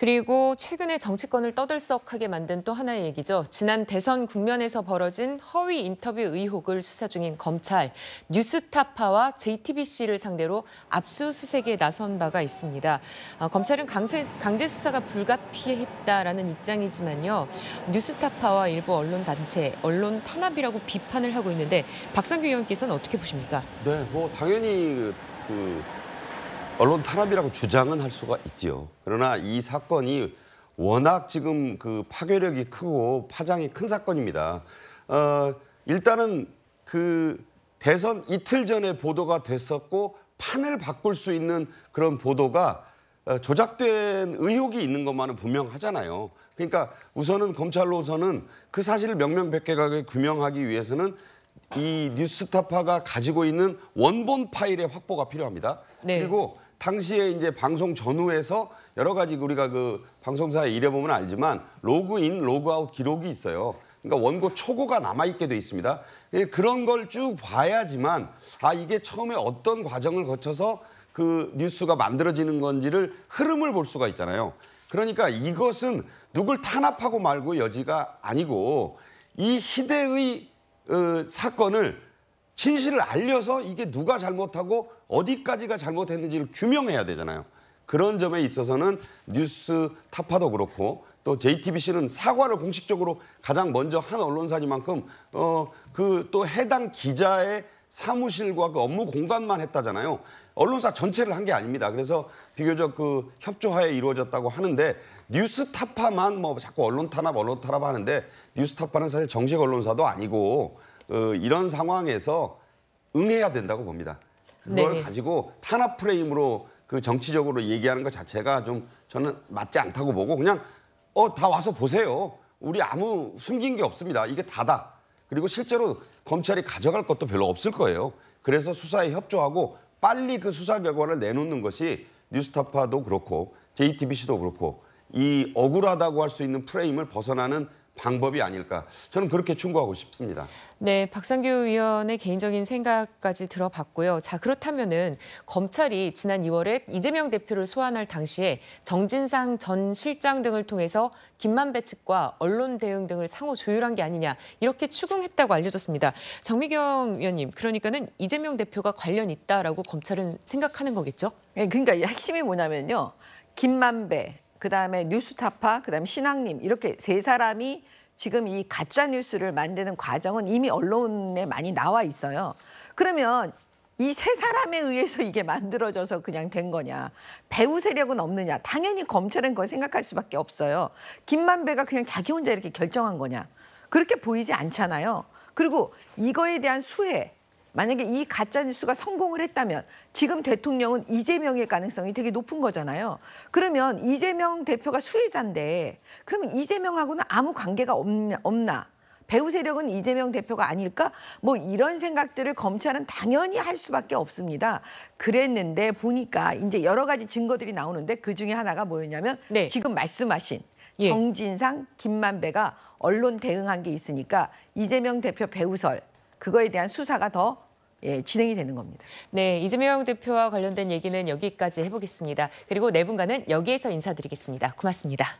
그리고 최근에 정치권을 떠들썩하게 만든 또 하나의 얘기죠. 지난 대선 국면에서 벌어진 허위 인터뷰 의혹을 수사 중인 검찰, 뉴스타파와 JTBC를 상대로 압수수색에 나선 바가 있습니다. 어, 검찰은 강세, 강제 수사가 불가피했다라는 입장이지만요. 뉴스타파와 일부 언론 단체, 언론 탄압이라고 비판을 하고 있는데 박상규 의원께서는 어떻게 보십니까? 네, 뭐 당연히 그 언론 탄압이라고 주장은 할 수가 있지요. 그러나 이 사건이 워낙 지금 그 파괴력이 크고 파장이 큰 사건입니다. 어, 일단은 그 대선 이틀 전에 보도가 됐었고 판을 바꿀 수 있는 그런 보도가 어, 조작된 의혹이 있는 것만은 분명하잖아요. 그러니까 우선은 검찰로서는 그 사실을 명명백백하게 규명하기 위해서는 이 뉴스타파가 가지고 있는 원본 파일의 확보가 필요합니다. 네. 그리고 당시에 이제 방송 전후에서 여러 가지 그 우리가 그 방송사에 일해보면 알지만 로그인, 로그아웃 기록이 있어요. 그러니까 원고 초고가 남아있게 돼 있습니다. 예, 그런 걸 쭉 봐야지만 아 이게 처음에 어떤 과정을 거쳐서 그 뉴스가 만들어지는 건지를 흐름을 볼 수가 있잖아요. 그러니까 이것은 누굴 탄압하고 말고 여지가 아니고 이 희대의 어, 사건을 진실을 알려서 이게 누가 잘못하고 어디까지가 잘못했는지를 규명해야 되잖아요. 그런 점에 있어서는 뉴스 타파도 그렇고 또 JTBC는 사과를 공식적으로 가장 먼저 한 언론사니만큼 어 그 또 해당 기자의 사무실과 그 업무 공간만 했다잖아요. 언론사 전체를 한 게 아닙니다. 그래서 비교적 그 협조하에 이루어졌다고 하는데 뉴스타파만 뭐 자꾸 언론 탄압, 언론 탄압 하는데 뉴스타파는 사실 정식 언론사도 아니고 어, 이런 상황에서 응해야 된다고 봅니다. 그걸 네. 가지고 탄압 프레임으로 그 정치적으로 얘기하는 것 자체가 좀 저는 맞지 않다고 보고 그냥 어 다 와서 보세요. 우리 아무 숨긴 게 없습니다. 이게 다다. 그리고 실제로 검찰이 가져갈 것도 별로 없을 거예요. 그래서 수사에 협조하고 빨리 그 수사 결과를 내놓는 것이 뉴스타파도 그렇고 JTBC도 그렇고 이 억울하다고 할 수 있는 프레임을 벗어나는 방법이 아닐까 저는 그렇게 충고하고 싶습니다. 네, 박상규 의원의 개인적인 생각까지 들어봤고요. 자 그렇다면은 검찰이 지난 2월에 이재명 대표를 소환할 당시에 정진상 전 실장 등을 통해서 김만배 측과 언론 대응 등을 상호 조율한 게 아니냐 이렇게 추궁했다고 알려졌습니다. 정미경 의원님, 그러니까는 이재명 대표가 관련 있다라고 검찰은 생각하는 거겠죠? 네, 그러니까 핵심이 뭐냐면요, 김만배 그다음에 뉴스타파, 그다음에 신앙님 이렇게 세 사람이 지금 이 가짜 뉴스를 만드는 과정은 이미 언론에 많이 나와 있어요. 그러면 이 세 사람에 의해서 이게 만들어져서 그냥 된 거냐. 배후 세력은 없느냐. 당연히 검찰은 그걸 생각할 수밖에 없어요. 김만배가 그냥 자기 혼자 이렇게 결정한 거냐. 그렇게 보이지 않잖아요. 그리고 이거에 대한 수혜, 만약에 이 가짜 뉴스가 성공을 했다면 지금 대통령은 이재명일 가능성이 되게 높은 거잖아요. 그러면 이재명 대표가 수혜자인데 그러면 이재명하고는 아무 관계가 없냐, 없나? 배후 세력은 이재명 대표가 아닐까? 뭐 이런 생각들을 검찰은 당연히 할 수밖에 없습니다. 그랬는데 보니까 이제 여러 가지 증거들이 나오는데 그 중에 하나가 뭐였냐면 네. 지금 말씀하신 예. 정진상, 김만배가 언론 대응한 게 있으니까 이재명 대표 배우설 그거에 대한 수사가 더 예, 진행이 되는 겁니다. 네, 이재명 대표와 관련된 얘기는 여기까지 해보겠습니다. 그리고 네 분과는 여기에서 인사드리겠습니다. 고맙습니다.